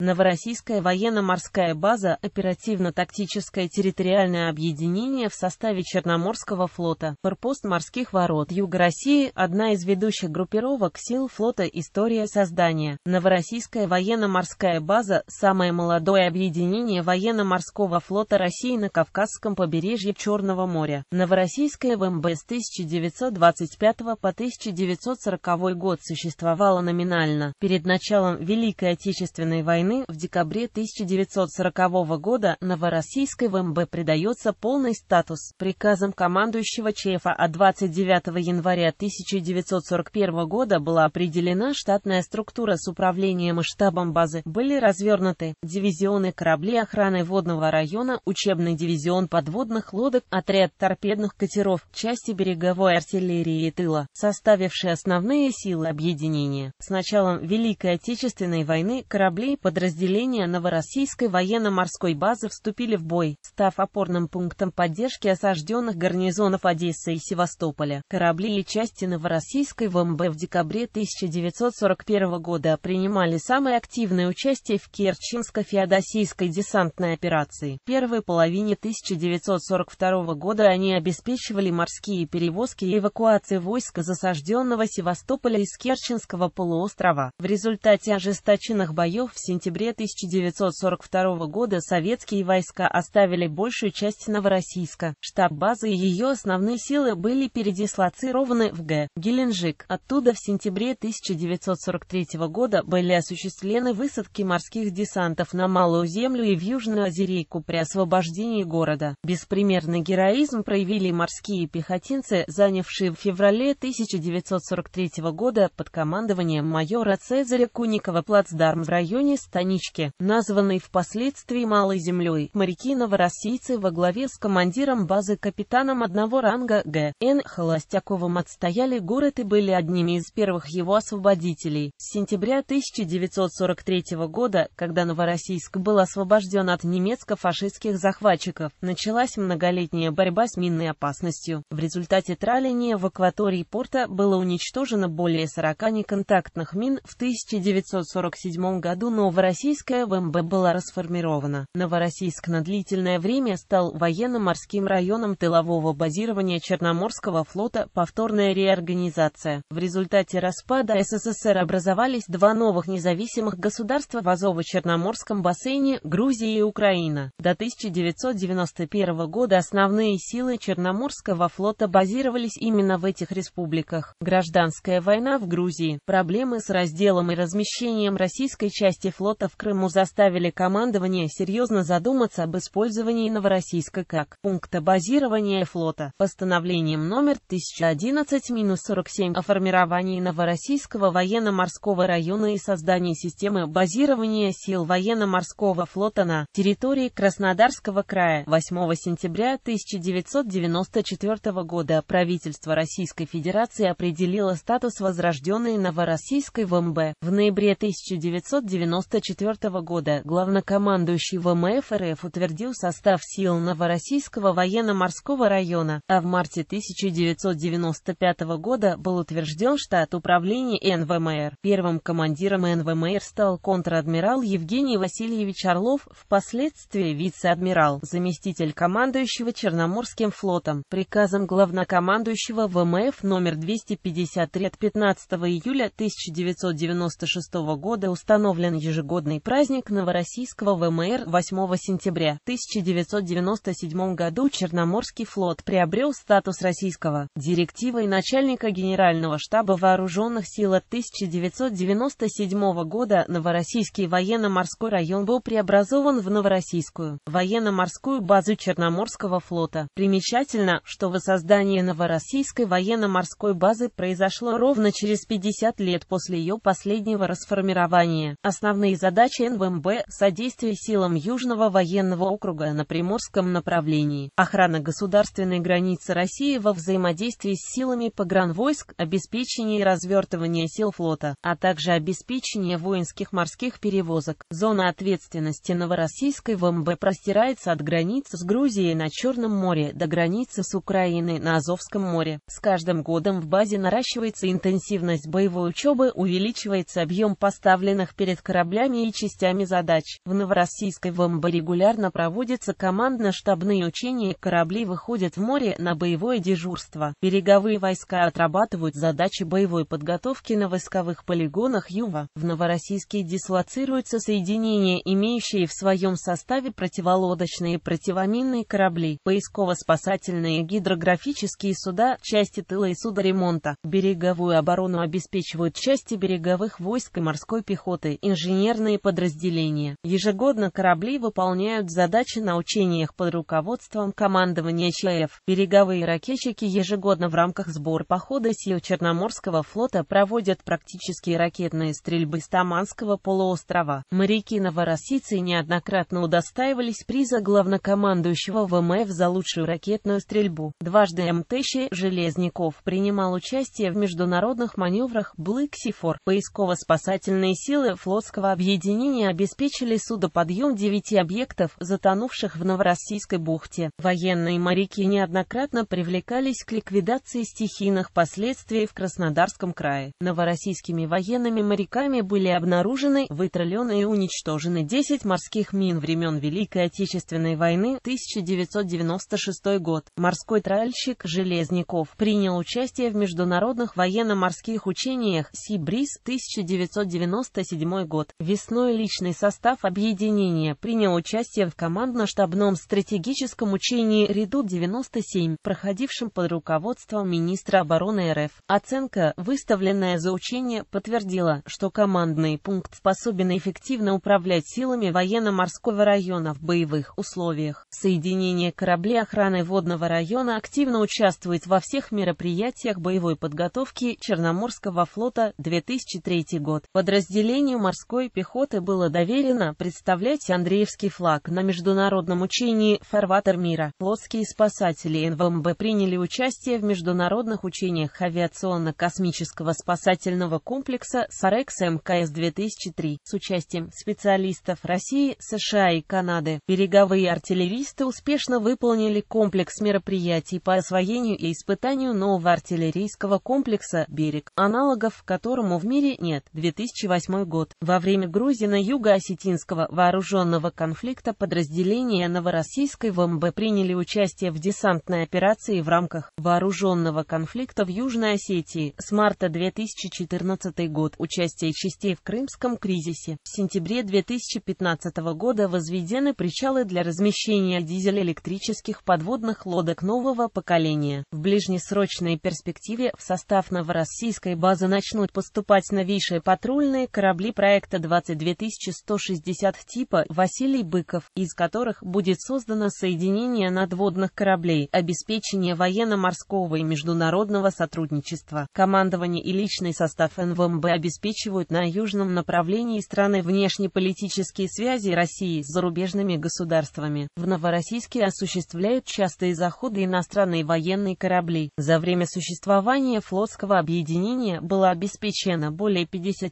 Новороссийская военно-морская база – оперативно-тактическое территориальное объединение в составе Черноморского флота, форпост морских ворот Юга России – одна из ведущих группировок сил флота «История создания». Новороссийская военно-морская база – самое молодое объединение военно-морского флота России на Кавказском побережье Черного моря. Новороссийская ВМБ с 1925 по 1940 год существовала номинально. Перед началом Великой Отечественной войны войны в декабре 1940 года Новороссийской ВМБ придается полный статус приказом командующего чефа от 29 января 1941 года была определена штатная структура с управлением и штабом базы, были развернуты дивизионы кораблей охраны водного района, учебный дивизион подводных лодок, отряд торпедных катеров, части береговой артиллерии и тыла, составившие основные силы объединения. С началом Великой Отечественной войны корабли под подразделения Новороссийской военно-морской базы вступили в бой, став опорным пунктом поддержки осажденных гарнизонов Одессы и Севастополя. Корабли и части Новороссийской ВМБ в декабре 1941 года принимали самое активное участие в Керченско-Феодосийской десантной операции. В первой половине 1942 года они обеспечивали морские перевозки и эвакуации войск из осажденного Севастополя из Керченского полуострова. В результате ожесточенных боев в сентябре сентябре 1942 года советские войска оставили большую часть Новороссийска. Штаб базы и ее основные силы были передислоцированы в Г. Геленджик. Оттуда в сентябре 1943 года были осуществлены высадки морских десантов на Малую Землю и в Южную Азерейку при освобождении города. Беспримерный героизм проявили морские пехотинцы, занявшие в феврале 1943 года под командованием майора Цезаря Куникова плацдарм в районе 100 Станичке, названной впоследствии Малой землей. Моряки-новороссийцы во главе с командиром базы капитаном одного ранга Г.Н. Холостяковым отстояли город и были одними из первых его освободителей. С сентября 1943 года, когда Новороссийск был освобожден от немецко-фашистских захватчиков, началась многолетняя борьба с минной опасностью. В результате траления в акватории порта было уничтожено более 40 неконтактных мин в 1947 году новая Новороссийская ВМБ была расформирована. Новороссийск на длительное время стал военно-морским районом тылового базирования Черноморского флота, повторная реорганизация. В результате распада СССР образовались два новых независимых государства в Азово-Черноморском бассейне, Грузия и Украина. До 1991 года основные силы Черноморского флота базировались именно в этих республиках. Гражданская война в Грузии, проблемы с разделом и размещением российской части флота флота в Крыму заставили командование серьезно задуматься об использовании Новороссийска как пункта базирования флота. Постановлением номер 1011-47 о формировании Новороссийского военно-морского района и создании системы базирования сил военно-морского флота на территории Краснодарского края 8 сентября 1994 года правительство Российской Федерации определило статус возрожденной Новороссийской ВМБ. В ноябре 1994 1944 года главнокомандующий ВМФ РФ утвердил состав сил Новороссийского военно-морского района, а в марте 1995 года был утвержден штат управления НВМР. Первым командиром НВМР стал контр-адмирал Евгений Васильевич Орлов, впоследствии вице-адмирал, заместитель командующего Черноморским флотом. Приказом главнокомандующего ВМФ номер 253 от 15 июля 1996 года установлен ежегодный ежегодный праздник Новороссийского ВМР 8 сентября 1997 году Черноморский флот приобрел статус российского директивой начальника Генерального штаба Вооруженных сил от 1997 года Новороссийский военно-морской район был преобразован в Новороссийскую военно-морскую базу Черноморского флота. Примечательно, что воссоздание Новороссийской военно-морской базы произошло ровно через 50 лет после ее последнего расформирования. Основные задачи НВМБ – содействие силам Южного военного округа на Приморском направлении, охрана государственной границы России во взаимодействии с силами погранвойск, обеспечение и развертывание сил флота, а также обеспечение воинских морских перевозок. Зона ответственности Новороссийской ВМБ простирается от границ с Грузией на Черном море до границы с Украиной на Азовском море. С каждым годом в базе наращивается интенсивность боевой учебы, увеличивается объем поставленных перед кораблями задания и частями задач. В Новороссийской ВМБ регулярно проводятся командно-штабные учения, корабли выходят в море на боевое дежурство. Береговые войска отрабатывают задачи боевой подготовки на войсковых полигонах Юва. В Новороссийске дислоцируются соединения, имеющие в своем составе противолодочные и противоминные корабли, поисково-спасательные гидрографические суда, части тыла и судоремонта. Береговую оборону обеспечивают части береговых войск и морской пехоты, инженер резервные подразделения. Ежегодно корабли выполняют задачи на учениях под руководством командования ЧАЭФ. Береговые ракетчики ежегодно в рамках сбор похода сил Черноморского флота проводят практические ракетные стрельбы с Таманского полуострова. Моряки новороссийцы неоднократно удостаивались приза главнокомандующего ВМФ за лучшую ракетную стрельбу. Дважды МТЩ Железников принимал участие в международных маневрах «Блэксифор» поисково-спасательные силы флотского объединения объединения обеспечили судоподъем девяти объектов, затонувших в Новороссийской бухте. Военные моряки неоднократно привлекались к ликвидации стихийных последствий в Краснодарском крае. Новороссийскими военными моряками были обнаружены, вытролены и уничтожены 10 морских мин времен Великой Отечественной войны 1996 год. Морской тральщик Железников принял участие в международных военно-морских учениях «Сибриз» 1997 год весной личный состав объединения принял участие в командно-штабном стратегическом учении «Редут-97», проходившем под руководством министра обороны РФ. Оценка, выставленная за учение, подтвердила, что командный пункт способен эффективно управлять силами военно-морского района в боевых условиях. Соединение кораблей охраны водного района активно участвует во всех мероприятиях боевой подготовки Черноморского флота 2003 год. Подразделению морской пехоты было доверено представлять Андреевский флаг на международном учении «Фарватер мира». Флотские спасатели НВМБ приняли участие в международных учениях авиационно-космического спасательного комплекса «Сарекс МКС-2003» с участием специалистов России, США и Канады. Береговые артиллеристы успешно выполнили комплекс мероприятий по освоению и испытанию нового артиллерийского комплекса «Берег», аналогов которому в мире нет. 2008 год. Во время Грузии юго-осетинского вооруженного конфликта подразделения Новороссийской ВМБ приняли участие в десантной операции в рамках вооруженного конфликта в Южной Осетии с марта 2014 год, участие частей в Крымском кризисе. В сентябре 2015 года возведены причалы для размещения дизель-электрических подводных лодок нового поколения. В ближнесрочной перспективе в состав новороссийской базы начнут поступать новейшие патрульные корабли проекта 2 22 160 типа Василий Быков, из которых будет создано соединение надводных кораблей, обеспечение военно-морского и международного сотрудничества. Командование и личный состав НВМБ обеспечивают на южном направлении страны внешнеполитические связи России с зарубежными государствами. В Новороссийске осуществляют частые заходы иностранные военные корабли. За время существования флотского объединения было обеспечено более 50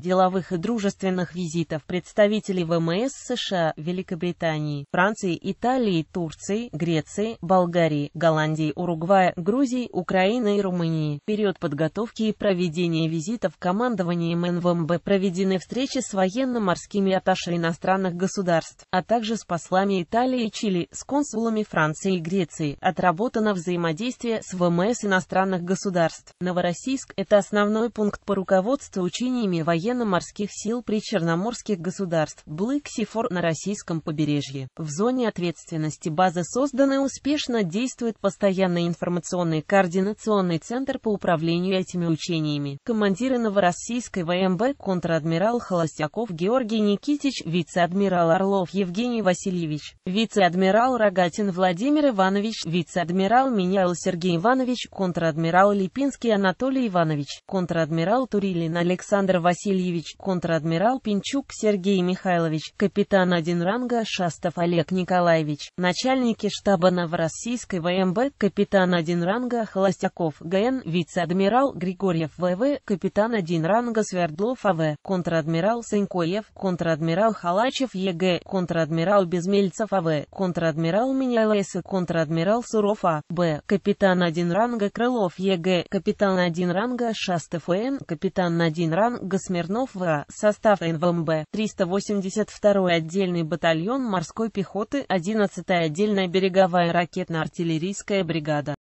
деловых и дружеских дружественных визитов представителей ВМС США, Великобритании, Франции, Италии, Турции, Греции, Болгарии, Голландии, Уругвая, Грузии, Украины и Румынии. В период подготовки и проведения визитов командованием НВМБ проведены встречи с военно-морскими атташе иностранных государств, а также с послами Италии и Чили, с консулами Франции и Греции. Отработано взаимодействие с ВМС иностранных государств. Новороссийск – это основной пункт по руководству учениями военно-морских сил причерноморских государств Блэксифор на российском побережье. В зоне ответственности базы созданы успешно действует постоянный информационный координационный центр по управлению этими учениями. Командиры Новороссийской ВМБ контр-адмирал Холостяков Георгий Никитич, вице-адмирал Орлов Евгений Васильевич, вице-адмирал Рогатин Владимир Иванович, вице-адмирал Менял Сергей Иванович, контр-адмирал Липинский Анатолий Иванович, контр-адмирал Турилин Александр Васильевич, контр-адмирал генерал Пинчук Сергей Михайлович, капитан один ранга Шастов Олег Николаевич, начальники штаба Новороссийской ВМБ, капитан один ранга Холостяков ГН, вице-адмирал Григорьев ВВ, капитан один ранга Свердлов АВ, контр-адмирал Санькоев, контр-адмирал Халачев ЕГ, контр-адмирал Безмельцев АВ, контр-адмирал Меняйлес и контр-адмирал Суров АБ, капитан один ранга Крылов ЕГ, капитан один ранга Шастов ВН, капитан один ранга Смирнов ВА, состав состав НВМБ, 382 отдельный батальон морской пехоты, 11 отдельная береговая ракетно-артиллерийская бригада.